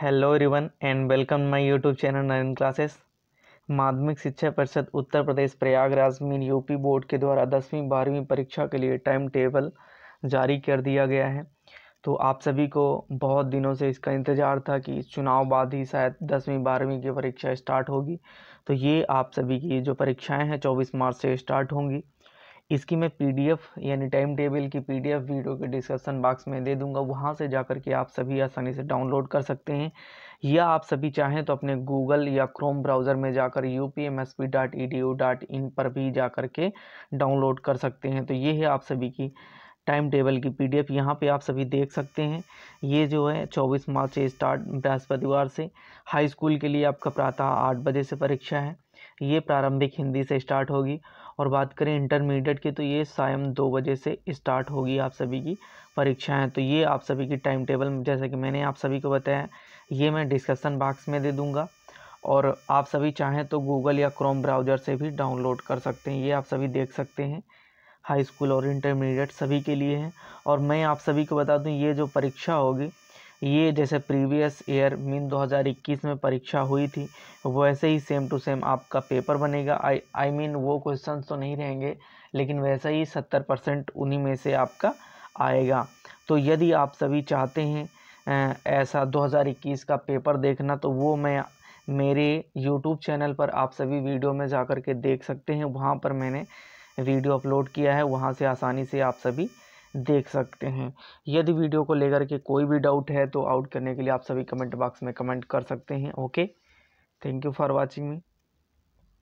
hello everyone and welcome my YouTube channel Narin classes माध्यमिक शिक्षा परिषद उत्तर प्रदेश प्रयागराज में यूपी बोर्ड के द्वारा दसवीं बारहवीं परीक्षा के लिए टाइम टेबल जारी कर दिया गया है तो आप सभी को बहुत दिनों से इसका इंतज़ार था कि चुनाव बाद ही शायद दसवीं बारहवीं की परीक्षा स्टार्ट होगी तो ये आप सभी की जो परीक्षाएँ हैं चौबीस मार्च से स्टार्ट होंगी इसकी मैं पीडीएफ यानी टाइम टेबल की पीडीएफ वीडियो के डिस्क्रिप्शन बॉक्स में दे दूंगा वहाँ से जा कर के आप सभी आसानी से डाउनलोड कर सकते हैं या आप सभी चाहें तो अपने गूगल या क्रोम ब्राउज़र में जाकर U P M S P dot E D O dot in पर भी जा कर के डाउनलोड कर सकते हैं तो ये है आप सभी की टाइम टेबल की पीडीएफ डी यहाँ पर आप सभी देख सकते हैं ये जो है 24 मार्च से स्टार्ट बृहस्पतिवार से हाई स्कूल के लिए आपका प्रातः आठ बजे से परीक्षा है ये प्रारंभिक हिंदी से स्टार्ट होगी और बात करें इंटरमीडिएट की तो ये सायम दो बजे से स्टार्ट होगी आप सभी की परीक्षाएं तो ये आप सभी की टाइम टेबल जैसे कि मैंने आप सभी को बताया ये मैं डिस्कशन बॉक्स में दे दूँगा और आप सभी चाहें तो गूगल या क्रोम ब्राउज़र से भी डाउनलोड कर सकते हैं ये आप सभी देख सकते हैं हाई स्कूल और इंटरमीडिएट सभी के लिए हैं और मैं आप सभी को बता दूं ये जो परीक्षा होगी ये जैसे प्रीवियस ईयर मीन 2021 में परीक्षा हुई थी वैसे ही सेम टू सेम आपका पेपर बनेगा आई आई मीन वो क्वेश्चन तो नहीं रहेंगे लेकिन वैसा ही सत्तर परसेंट उन्हीं में से आपका आएगा तो यदि आप सभी चाहते हैं ऐसा 2021 का पेपर देखना तो वो मैं मेरे यूट्यूब चैनल पर आप सभी वीडियो में जा कर के देख सकते हैं वहाँ पर मैंने वीडियो अपलोड किया है वहाँ से आसानी से आप सभी देख सकते हैं यदि वीडियो को लेकर के कोई भी डाउट है तो आउट करने के लिए आप सभी कमेंट बॉक्स में कमेंट कर सकते हैं okay thank you for watching me